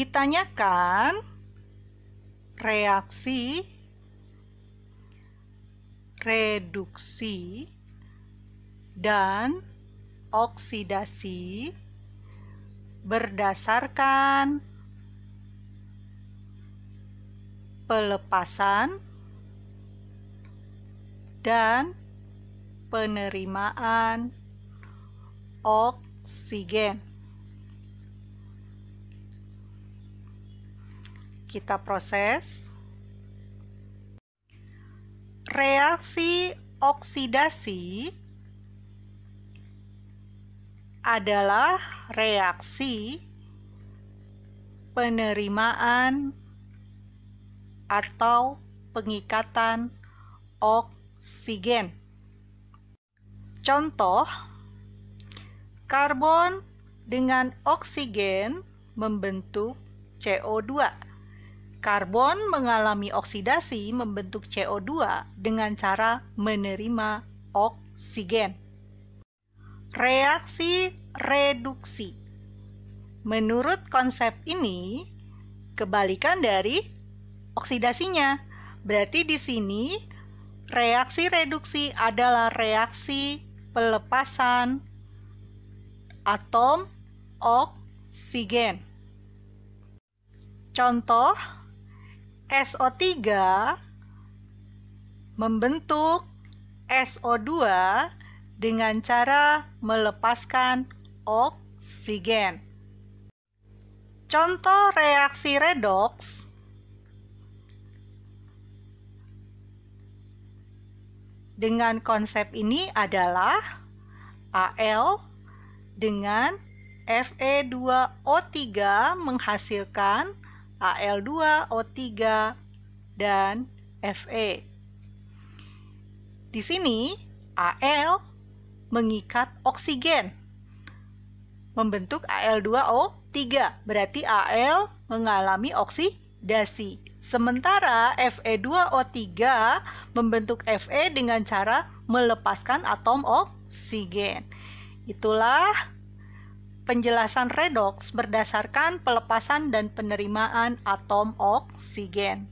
ditanyakan reaksi reduksi dan oksidasi berdasarkan pelepasan dan penerimaan oksigen. Kita proses. Reaksi oksidasi adalah reaksi penerimaan atau pengikatan oksigen. Contoh, karbon dengan oksigen membentuk CO2. Karbon mengalami oksidasi membentuk CO2 dengan cara menerima oksigen. Reaksi reduksi. Menurut konsep ini, kebalikan dari oksidasinya. Berarti di sini reaksi reduksi adalah reaksi pelepasan atom oksigen. Contoh SO3 membentuk SO2 dengan cara melepaskan oksigen. Contoh reaksi redoks dengan konsep ini adalah Al dengan Fe2O3 menghasilkan Al2O3, dan Fe. Di sini, Al mengikat oksigen, membentuk Al2O3, berarti Al mengalami oksidasi. Sementara Fe2O3 membentuk Fe dengan cara melepaskan atom oksigen. Itulah penjelasan redoks berdasarkan pelepasan dan penerimaan atom oksigen.